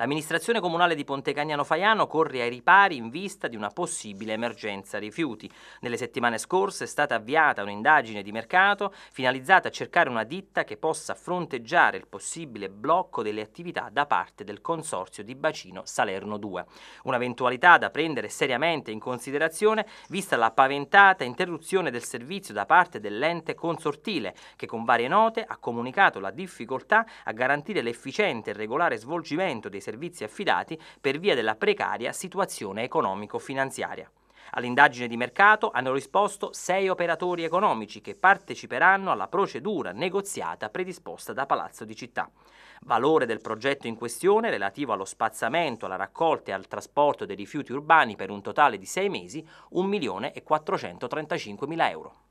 L'amministrazione comunale di Pontecagnano Faiano corre ai ripari in vista di una possibile emergenza rifiuti. Nelle settimane scorse è stata avviata un'indagine di mercato finalizzata a cercare una ditta che possa fronteggiare il possibile blocco delle attività da parte del consorzio di bacino Salerno 2. Un'eventualità da prendere seriamente in considerazione vista la paventata interruzione del servizio da parte dell'ente consortile che con varie note ha comunicato la difficoltà a garantire l'efficiente e regolare svolgimento dei servizi servizi affidati per via della precaria situazione economico-finanziaria. All'indagine di mercato hanno risposto sei operatori economici che parteciperanno alla procedura negoziata predisposta da Palazzo di Città. Valore del progetto in questione relativo allo spazzamento, alla raccolta e al trasporto dei rifiuti urbani per un totale di sei mesi 1.435.000 euro.